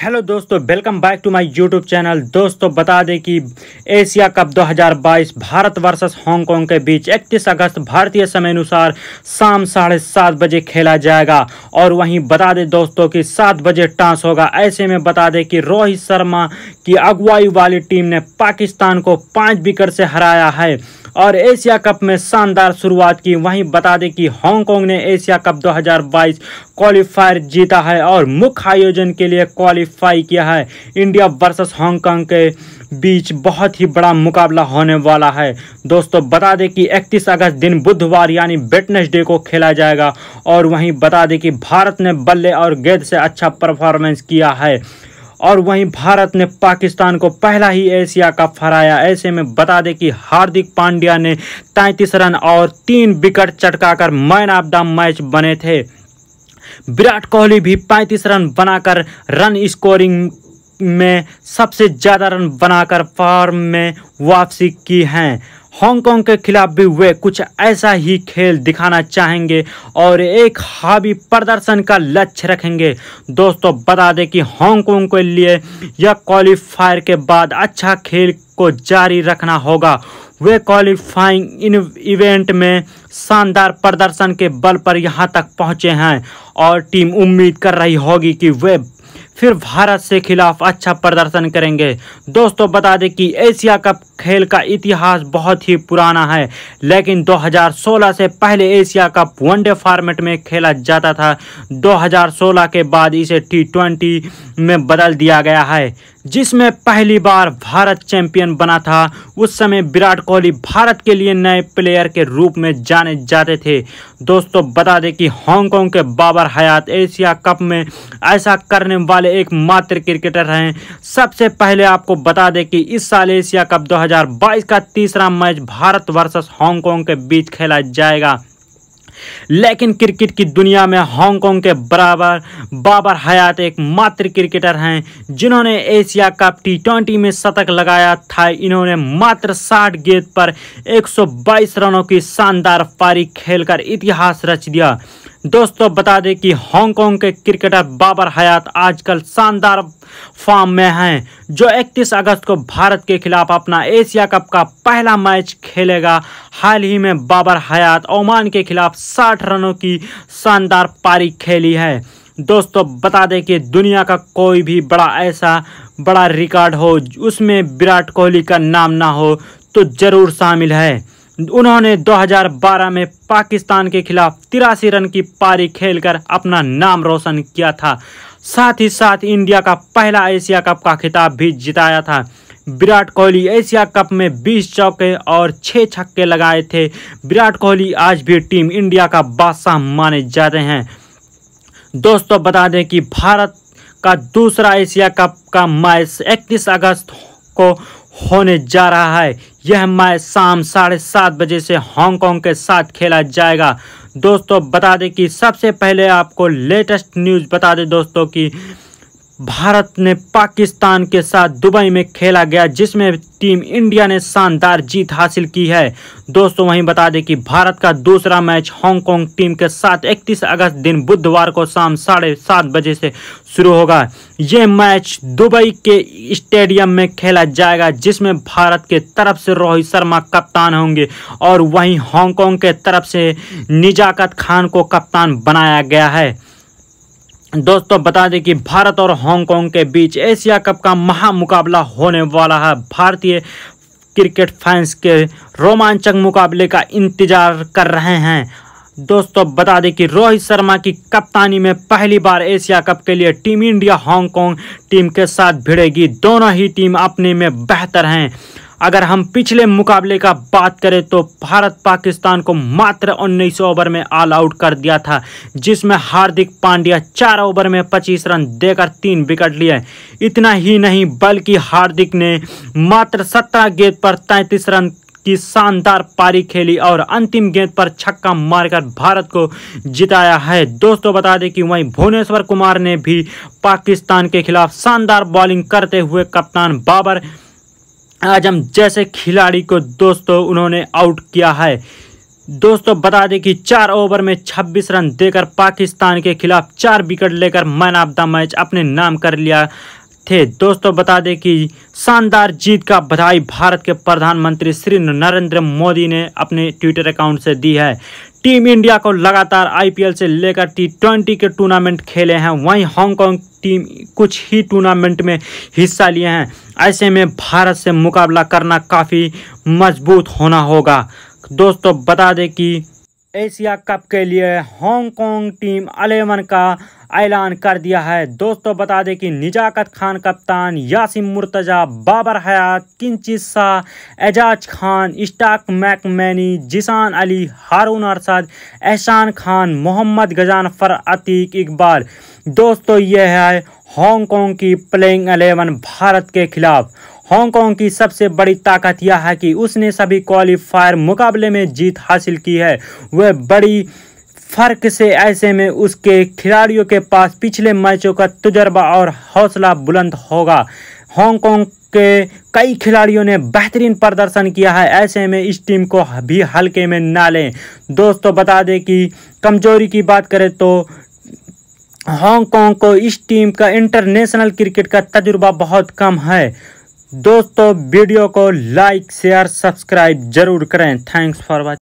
hello दोस्तों welcome back to my YouTube channel दोस्तों बता दें कि Asia cup 2022 Bharat versus Hong Kong के बीच 31 अगस्त भारतीय समय अनुसार शाम साढ़े सात बजे खेला जाएगा और वहीं बता दें दोस्तों कि सात बजे टांस होगा ऐसे में बता दें कि रोहित शर्मा की अगुवाई वाली टीम ने पाकिस्तान को पाँच विकेट से हराया है और एशिया कप में शानदार शुरुआत की वहीं बता दें कि हांगकांग ने एशिया कप 2022 क्वालिफायर जीता है और मुख्य आयोजन के लिए क्वालिफाई किया है इंडिया वर्सेस हांगकांग के बीच बहुत ही बड़ा मुकाबला होने वाला है दोस्तों बता दें कि 31 अगस्त दिन बुधवार यानी वेटनेस डे को खेला जाएगा और वहीं बता दें कि भारत ने बल्ले और गेंद से अच्छा परफॉर्मेंस किया है और वहीं भारत ने पाकिस्तान को पहला ही एशिया कप हराया ऐसे में बता दें कि हार्दिक पांड्या ने तैंतीस रन और तीन विकेट चटकाकर मैन ऑफ द मैच बने थे विराट कोहली भी 35 रन बनाकर रन स्कोरिंग में सबसे ज़्यादा रन बनाकर फॉर्म में वापसी की हैं हांगकांग के खिलाफ भी वे कुछ ऐसा ही खेल दिखाना चाहेंगे और एक हावी प्रदर्शन का लक्ष्य रखेंगे दोस्तों बता दें कि हांगकांग के लिए यह क्वालिफायर के बाद अच्छा खेल को जारी रखना होगा वे क्वालिफाइंग इन इवेंट में शानदार प्रदर्शन के बल पर यहां तक पहुंचे हैं और टीम उम्मीद कर रही होगी कि वे फिर भारत से खिलाफ अच्छा प्रदर्शन करेंगे दोस्तों बता दें कि एशिया कप खेल का इतिहास बहुत ही पुराना है लेकिन 2016 से पहले एशिया कप वनडे फॉर्मेट में खेला जाता था 2016 के बाद इसे टी में बदल दिया गया है जिसमें पहली बार भारत चैंपियन बना था उस समय विराट कोहली भारत के लिए नए प्लेयर के रूप में जाने जाते थे दोस्तों बता दें कि हांगकांग के बाबर हयात एशिया कप में ऐसा करने वाले एक मात्र क्रिकेटर हैं सबसे पहले आपको बता दें कि इस साल एशिया कप 2022 का तीसरा मैच भारत वर्सेस हांगकांग के बीच खेला जाएगा लेकिन क्रिकेट की दुनिया में हांगकांग के बराबर बाबर हयात एक मात्र क्रिकेटर हैं जिन्होंने एशिया कप टी ट्वेंटी में शतक लगाया था इन्होंने मात्र साठ गेंद पर 122 रनों की शानदार पारी खेलकर इतिहास रच दिया दोस्तों बता दें कि हांगकांग के क्रिकेटर बाबर हयात आजकल शानदार फॉर्म में हैं जो 31 अगस्त को भारत के खिलाफ अपना एशिया कप का पहला मैच खेलेगा हाल ही में बाबर हयात ओमान के खिलाफ 60 रनों की शानदार पारी खेली है दोस्तों बता दें कि दुनिया का कोई भी बड़ा ऐसा बड़ा रिकॉर्ड हो उसमें विराट कोहली का नाम ना हो तो ज़रूर शामिल है उन्होंने 2012 में पाकिस्तान के खिलाफ तिरासी रन की पारी खेलकर अपना नाम रोशन किया था साथ ही साथ इंडिया का पहला एशिया कप का खिताब भी जिताया था विराट कोहली एशिया कप में 20 चौके और 6 छक्के लगाए थे विराट कोहली आज भी टीम इंडिया का बादशाह माने जाते हैं दोस्तों बता दें कि भारत का दूसरा एशिया कप का मैच 31 अगस्त को होने जा रहा है यह मैच शाम साढ़े सात बजे से हांगकांग के साथ खेला जाएगा दोस्तों बता दें कि सबसे पहले आपको लेटेस्ट न्यूज़ बता दें दोस्तों कि भारत ने पाकिस्तान के साथ दुबई में खेला गया जिसमें टीम इंडिया ने शानदार जीत हासिल की है दोस्तों वहीं बता दें कि भारत का दूसरा मैच हांगकांग टीम के साथ 31 अगस्त दिन बुधवार को शाम साढ़े सात बजे से शुरू होगा ये मैच दुबई के स्टेडियम में खेला जाएगा जिसमें भारत के तरफ से रोहित शर्मा कप्तान होंगे और वहीं हांगकांग के तरफ से निजाकत खान को कप्तान बनाया गया है दोस्तों बता दें कि भारत और हांगकांग के बीच एशिया कप का महामुकाबला होने वाला है भारतीय क्रिकेट फैंस के रोमांचक मुकाबले का इंतजार कर रहे हैं दोस्तों बता दें कि रोहित शर्मा की कप्तानी में पहली बार एशिया कप के लिए टीम इंडिया हांगकांग टीम के साथ भिड़ेगी दोनों ही टीम अपने में बेहतर हैं अगर हम पिछले मुकाबले का बात करें तो भारत पाकिस्तान को मात्र उन्नीस ओवर में ऑल आउट कर दिया था जिसमें हार्दिक पांड्या चार ओवर में 25 रन देकर तीन विकेट लिए इतना ही नहीं बल्कि हार्दिक ने मात्र 17 गेंद पर 33 रन की शानदार पारी खेली और अंतिम गेंद पर छक्का मारकर भारत को जिताया है दोस्तों बता दें कि वहीं भुवनेश्वर कुमार ने भी पाकिस्तान के खिलाफ शानदार बॉलिंग करते हुए कप्तान बाबर आज हम जैसे खिलाड़ी को दोस्तों उन्होंने आउट किया है दोस्तों बता दें कि चार ओवर में 26 रन देकर पाकिस्तान के खिलाफ चार विकेट लेकर मैन ऑफ द मैच अपने नाम कर लिया थे दोस्तों बता दें कि शानदार जीत का बधाई भारत के प्रधानमंत्री श्री नरेंद्र मोदी ने अपने ट्विटर अकाउंट से दी है टीम इंडिया को लगातार आईपीएल से लेकर टी ट्वेंटी के टूर्नामेंट खेले हैं वहीं हांगकांग टीम कुछ ही टूर्नामेंट में हिस्सा लिए हैं ऐसे में भारत से मुकाबला करना काफ़ी मजबूत होना होगा दोस्तों बता दें कि एशिया कप के लिए हांगकांग टीम अलेवन का ऐलान कर दिया है दोस्तों बता दें कि निजाकत खान कप्तान यासिम मुर्तजा बाबर हयात किंचा एजाज खान स्टाक मैकमैनी जिसान अली हारून अरसद एहसान खान मोहम्मद गजानफर अतीक इकबाल दोस्तों यह है हांगकांग की प्लेइंग एलेवन भारत के खिलाफ हांगकांग की सबसे बड़ी ताकत यह है कि उसने सभी क्वालिफायर मुकाबले में जीत हासिल की है वह बड़ी फर्क से ऐसे में उसके खिलाड़ियों के पास पिछले मैचों का तजर्बा और हौसला बुलंद होगा हांगकांग के कई खिलाड़ियों ने बेहतरीन प्रदर्शन किया है ऐसे में इस टीम को भी हल्के में ना लें दोस्तों बता दें कि कमजोरी की बात करें तो हांगकांग को इस टीम का इंटरनेशनल क्रिकेट का तजुर्बा बहुत कम है दोस्तों वीडियो को लाइक शेयर सब्सक्राइब जरूर करें थैंक्स फॉर वॉचिंग